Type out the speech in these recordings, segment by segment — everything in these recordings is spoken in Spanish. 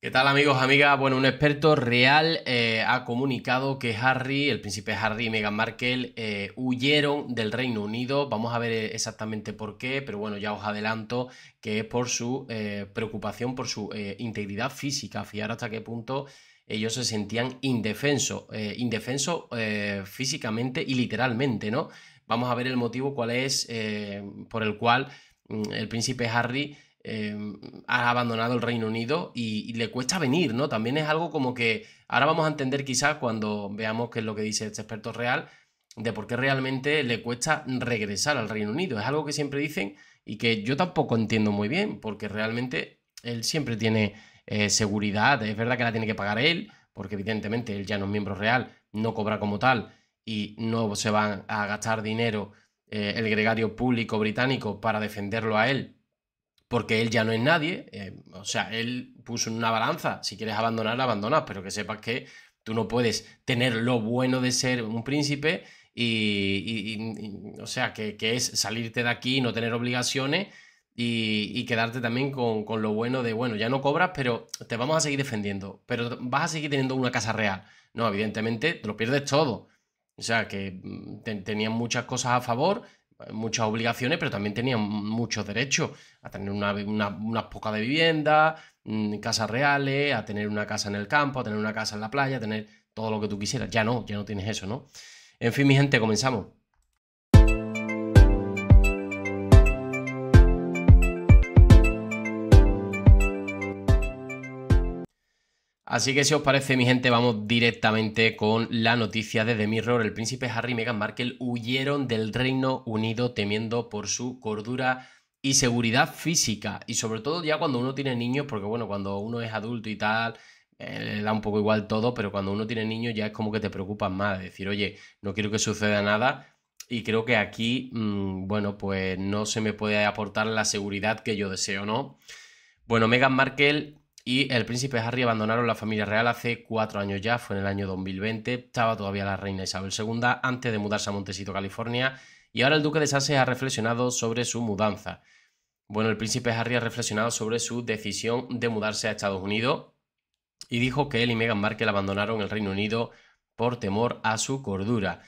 ¿Qué tal amigos, amigas? Bueno, un experto real eh, ha comunicado que Harry, el príncipe Harry y Meghan Markle eh, huyeron del Reino Unido. Vamos a ver eh, exactamente por qué, pero bueno, ya os adelanto que es por su preocupación por su integridad física. fiar hasta qué punto ellos se sentían indefensos, indefensos físicamente y literalmente, ¿no? Vamos a ver el motivo cuál es por el cual mm, el príncipe Harry Em, ha abandonado el Reino Unido y, le cuesta venir, ¿no? También es algo como que ahora vamos a entender quizás cuando veamos qué es lo que dice este experto real, de por qué realmente le cuesta regresar al Reino Unido. Es algo que siempre dicen y que yo tampoco entiendo muy bien, porque realmente él siempre tiene eh, seguridad, es verdad que la tiene que pagar él, porque evidentemente él ya no es miembro real, no cobra como tal y no se van a gastar dinero eh, el gregario público británico para defenderlo a él porque él ya no es nadie. Eh, o sea, él puso una balanza. Si quieres abandonar, abandonas, pero que sepas que tú no puedes tener lo bueno de ser un príncipe y, o sea, que, es salirte de aquí, no tener obligaciones y, quedarte también con, lo bueno de, bueno, ya no cobras, pero te vamos a seguir defendiendo, pero vas a seguir teniendo una casa real. No, evidentemente te lo pierdes todo. O sea, que mm, tenían muchas cosas a favor muchas obligaciones, pero también tenían muchos derechos a tener unas una, poca pocas de vivienda, mm, casas reales, a tener una casa en el campo, a tener una casa en la playa, a tener todo lo que tú quisieras. Ya no, ya no tienes eso, ¿no? En fin, mi gente, comenzamos. Así que si os parece, mi gente, vamos directamente con la noticia de The Mirror. El príncipe Harry y Meghan Markle huyeron del Reino Unido temiendo por su cordura y seguridad física. Y sobre todo ya cuando uno tiene niños, porque bueno, cuando uno es adulto y tal, eh, le da un poco igual todo, pero cuando uno tiene niños ya es como que te preocupas más. Decir, oye, no quiero que suceda nada. Y creo que aquí, mm, bueno, pues no se me puede aportar la seguridad que yo deseo, ¿no? Bueno, Meghan Markle y el príncipe Harry abandonaron la familia real hace cuatro años ya, fue en el año 2020, estaba todavía la reina Isabel II antes de mudarse a Montecito, California, y ahora el duque de Sasse ha reflexionado sobre su mudanza. Bueno, el príncipe Harry ha reflexionado sobre su decisión de mudarse a Estados Unidos y dijo que él y Meghan Markle abandonaron el Reino Unido por temor a su cordura.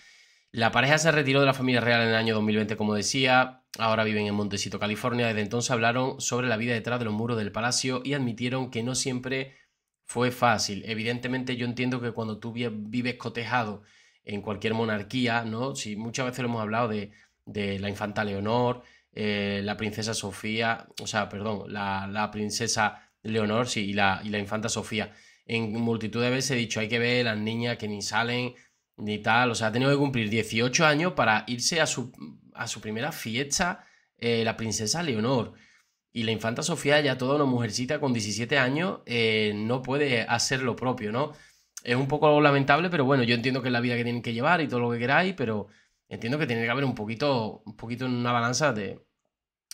La pareja se retiró de la familia real en el año 2020, como decía, Ahora viven en Montecito, California. Desde entonces hablaron sobre la vida detrás de los muros del palacio y admitieron que no siempre fue fácil. Evidentemente yo entiendo que cuando tú vives cotejado en cualquier monarquía, ¿no? Si muchas veces lo hemos hablado de, la infanta Leonor, eh, la princesa Sofía, o sea, perdón, la, princesa Leonor, sí, y la, y la infanta Sofía. En multitud de veces he dicho, hay que ver las niñas que ni salen ni tal, o sea, ha tenido que cumplir 18 años para irse a su a su primera fiesta eh, la princesa Leonor. Y la infanta Sofía, ya toda una mujercita con 17 años, eh, no puede hacer lo propio, ¿no? Es un poco lamentable, pero bueno, yo entiendo que es la vida que tienen que llevar y todo lo que queráis, pero entiendo que tiene que haber un poquito, un poquito en una balanza de,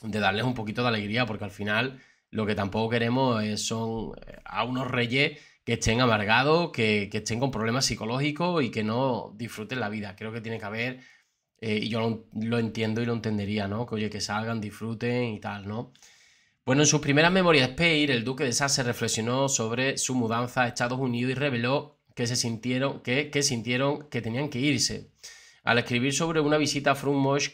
darles un poquito de alegría, porque al final lo que tampoco queremos eh, son a unos reyes que estén amargados, que, que estén con problemas psicológicos y que no disfruten la vida. Creo que tiene que haber eh, y yo lo, entiendo y lo entendería, ¿no? Que oye, que salgan, disfruten y tal, ¿no? Bueno, en sus primeras memorias Peir, el duque de Sasse reflexionó sobre su mudanza a Estados Unidos y reveló que se sintieron que, sintieron que tenían que irse. Al escribir sobre una visita a Frumosh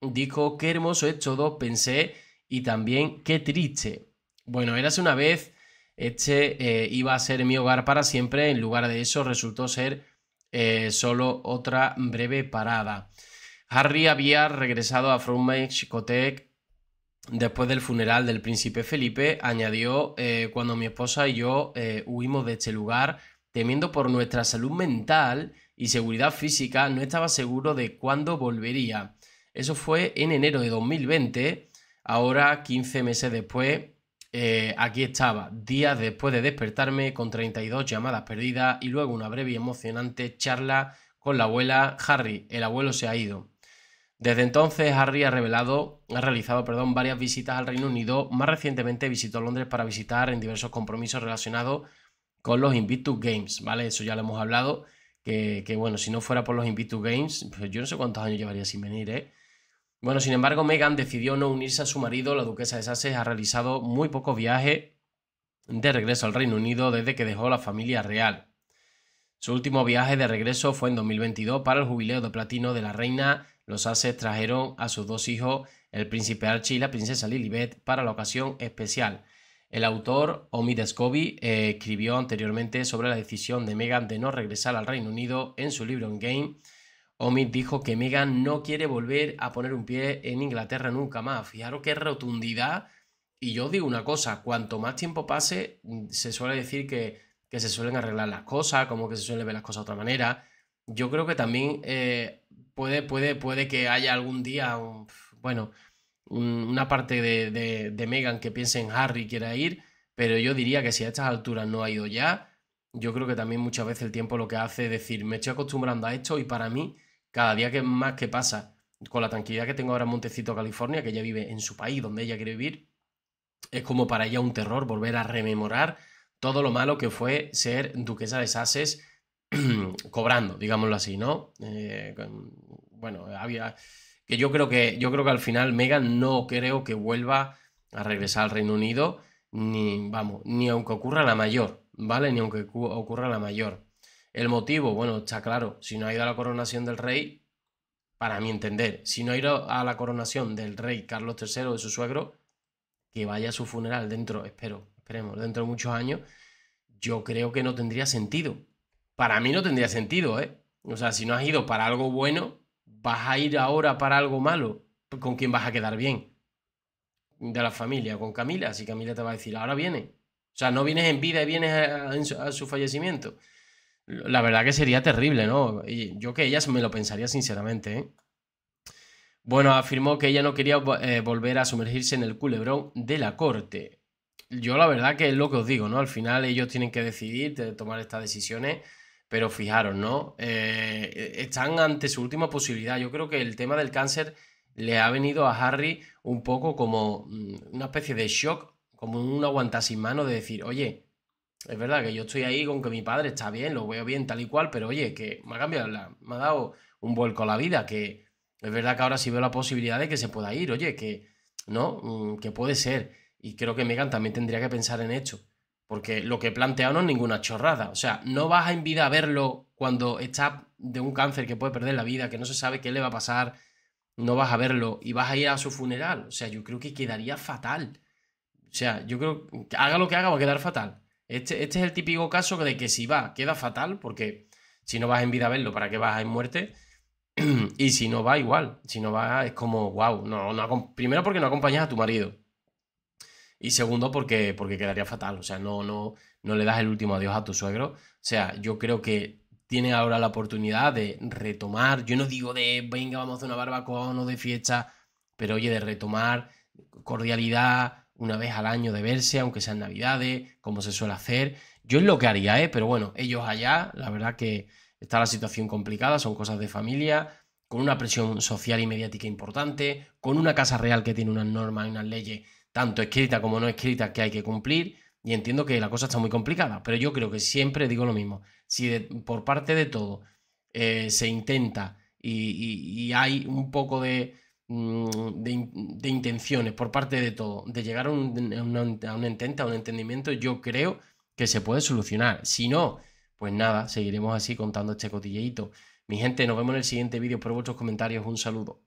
dijo, qué hermoso es todo, pensé, y también qué triste. Bueno, eras una vez, este eh, iba a ser mi hogar para siempre, en lugar de eso resultó ser eh, solo otra breve parada. Harry había regresado a Fromage Cotec después del funeral del príncipe Felipe, añadió, eh, cuando mi esposa y yo eh, huimos de este lugar, temiendo por nuestra salud mental y seguridad física, no estaba seguro de cuándo volvería. Eso fue en enero de 2020, ahora 15 meses después, eh, aquí estaba, días después de despertarme, con 32 llamadas perdidas y luego una breve y emocionante charla con la abuela Harry. El abuelo se ha ido. Desde entonces, Harry ha, revelado, ha realizado perdón, varias visitas al Reino Unido. Más recientemente visitó Londres para visitar en diversos compromisos relacionados con los Invictus Games, ¿vale? Eso ya lo hemos hablado. Que, bueno, si no fuera por los Invictus Games, pues yo no sé cuántos años llevaría sin venir, ¿eh? Bueno, sin embargo, Meghan decidió no unirse a su marido. La duquesa de Sussex ha realizado muy pocos viajes de regreso al Reino Unido desde que dejó la familia real. Su último viaje de regreso fue en 2022 para el jubileo de platino de la reina. Los Sussex trajeron a sus dos hijos, el príncipe Archie y la princesa Lilibet, para la ocasión especial. El autor Omid Scobie eh, escribió anteriormente sobre la decisión de Meghan de no regresar al Reino Unido en su libro On Game Omid dijo que Megan no quiere volver a poner un pie en Inglaterra nunca más. Fijaros qué rotundidad. Y yo digo una cosa, cuanto más tiempo pase, mm, se suele decir que, se suelen arreglar las cosas, como que se suelen ver las cosas de otra manera. Yo creo que también eh, puede, puede, puede que haya algún día, bueno, una parte de, de, de Megan que piense en Harry y quiera ir, pero yo diría que si a estas alturas no ha ido ya, yo creo que también muchas veces el tiempo lo que hace es decir, me estoy acostumbrando a esto y para mí cada día que más que pasa, con la tranquilidad que tengo ahora en Montecito, California, que ella vive en su país, donde ella quiere vivir, es como para ella un terror volver a rememorar todo lo malo que fue ser duquesa de Sases cobrando, digámoslo así, ¿no? Eh, bueno, había que yo creo que yo creo que al final Megan no creo que vuelva a regresar al Reino Unido ni vamos, ni aunque ocurra la mayor, ¿vale? Ni aunque ocurra la mayor. El motivo, bueno, está claro, si no ha ido a la coronación del rey, para mi entender, si no ha ido a la coronación del rey Carlos III de su suegro, que vaya a su funeral dentro, espero, esperemos, dentro de muchos años, yo creo que no tendría sentido. Para mí no tendría sentido, ¿eh? O sea, si no has ido para algo bueno, vas a ir ahora para algo malo. ¿Con quién vas a quedar bien? De la familia, con Camila. Si Camila te va a decir, ahora viene. O sea, no vienes en vida y vienes a su fallecimiento. La verdad que sería terrible, ¿no? Y yo que ella me lo pensaría sinceramente, ¿eh? Bueno, afirmó que ella no quería eh, volver a sumergirse en el culebrón de la corte. Yo la verdad que es lo que os digo, ¿no? Al final ellos tienen que decidir, tomar estas decisiones, pero fijaros, ¿no? Eh, están ante su última posibilidad. Yo creo que el tema del cáncer le ha venido a Harry un poco como mm, una especie de shock, como un mano de decir, oye, es verdad que yo estoy ahí con que mi padre está bien, lo veo bien, tal y cual, pero oye, que me ha cambiado, la, me ha dado un vuelco a la vida, que es verdad que ahora sí veo la posibilidad de que se pueda ir, oye, que no, mm, que puede ser. Y creo que Megan también tendría que pensar en esto, porque lo que he planteado no es ninguna chorrada. O sea, no vas en vida a verlo cuando está de un cáncer que puede perder la vida, que no se sabe qué le va a pasar, no vas a verlo y vas a ir a su funeral. O sea, yo creo que quedaría fatal. O sea, yo creo que haga lo que haga va a quedar fatal. Este, este, es el típico caso de que si va, queda fatal, porque si no vas en vida a verlo, ¿para qué vas en muerte? y si no va, igual. Si no va, es como, wow, no, primero porque no acompañas a tu marido. Y segundo, porque, porque quedaría fatal. O sea, no, no, no le das el último adiós a tu suegro. O sea, yo creo que tiene ahora la oportunidad de retomar. Yo no digo de venga, vamos a hacer una barbacoa o no de fiesta, pero oye, de retomar cordialidad, una vez al año de verse, aunque sean navidades, como se suele hacer. Yo es lo que haría, ¿eh? pero bueno, ellos allá, la verdad que está la situación complicada, son cosas de familia, con una presión social y mediática importante, con una casa real que tiene unas normas y unas leyes, tanto escritas como no escritas, que hay que cumplir. Y entiendo que la cosa está muy complicada, pero yo creo que siempre digo lo mismo. Si por parte de todo eh, se intenta y hay un poco de, Mm, de, intenciones por parte de todo, de llegar a un, a entendimiento, yo creo que se puede solucionar. Si no, pues nada, seguiremos así contando este cotilleito. Mi gente, nos vemos en el siguiente vídeo. Por vuestros comentarios, un saludo.